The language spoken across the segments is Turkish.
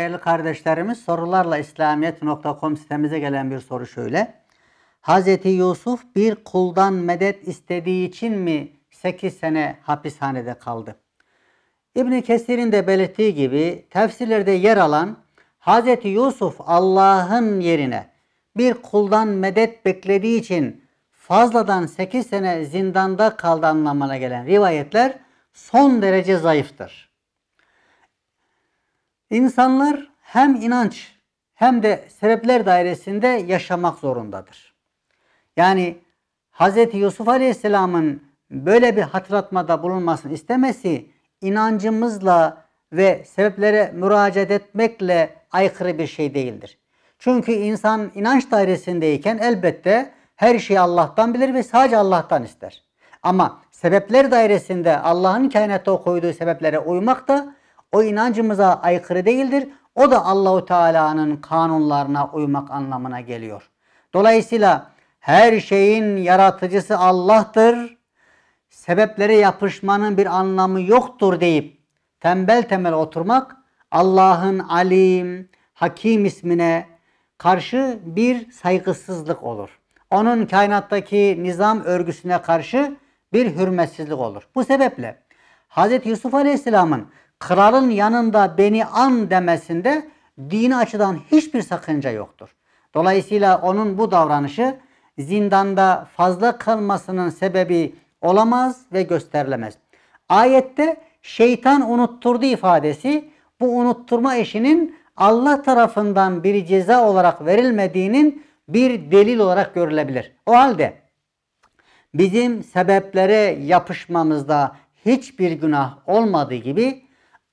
değerli kardeşlerimiz sorularla İslamiyet.com sitemize gelen bir soru şöyle. Hz. Yusuf bir kuldan medet istediği için mi 8 sene hapishanede kaldı? İbn Kesir'in de belirttiği gibi tefsirlerde yer alan Hz. Yusuf Allah'ın yerine bir kuldan medet beklediği için fazladan 8 sene zindanda kaldı anlamına gelen rivayetler son derece zayıftır. İnsanlar hem inanç hem de sebepler dairesinde yaşamak zorundadır. Yani Hz. Yusuf Aleyhisselam'ın böyle bir hatırlatmada bulunmasını istemesi inancımızla ve sebeplere müracaat etmekle aykırı bir şey değildir. Çünkü insan inanç dairesindeyken elbette her şeyi Allah'tan bilir ve sadece Allah'tan ister. Ama sebepler dairesinde Allah'ın kainatta koyduğu sebeplere uymak da o inancımıza aykırı değildir. O da Allahu Teala'nın kanunlarına uymak anlamına geliyor. Dolayısıyla her şeyin yaratıcısı Allah'tır. Sebeplere yapışmanın bir anlamı yoktur deyip tembel temel oturmak Allah'ın alim, hakim ismine karşı bir saygısızlık olur. Onun kainattaki nizam örgüsüne karşı bir hürmetsizlik olur. Bu sebeple Hz. Yusuf Aleyhisselam'ın kralın yanında beni an demesinde dini açıdan hiçbir sakınca yoktur. Dolayısıyla onun bu davranışı zindanda fazla kalmasının sebebi olamaz ve gösterilemez. Ayette şeytan unutturdu ifadesi bu unutturma işinin Allah tarafından bir ceza olarak verilmediğinin bir delil olarak görülebilir. O halde bizim sebeplere yapışmamızda hiçbir günah olmadığı gibi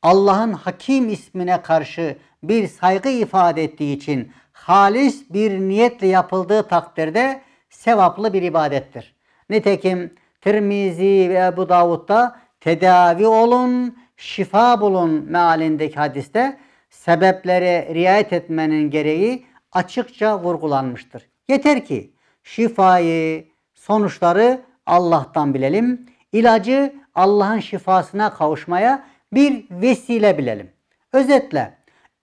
Allah'ın Hakim ismine karşı bir saygı ifade ettiği için halis bir niyetle yapıldığı takdirde sevaplı bir ibadettir. Nitekim Tirmizi ve Ebu Davud'da tedavi olun, şifa bulun mealindeki hadiste sebeplere riayet etmenin gereği açıkça vurgulanmıştır. Yeter ki şifayı, sonuçları Allah'tan bilelim. İlacı Allah'ın şifasına kavuşmaya bir vesile bilelim. Özetle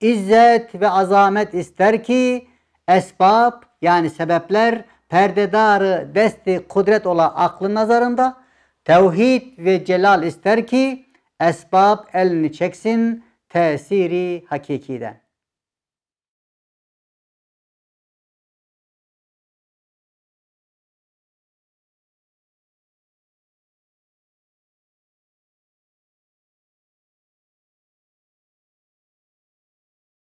izzet ve azamet ister ki esbab yani sebepler perdedarı desti kudret ola aklın nazarında tevhid ve celal ister ki esbab elini çeksin tesiri hakikiden.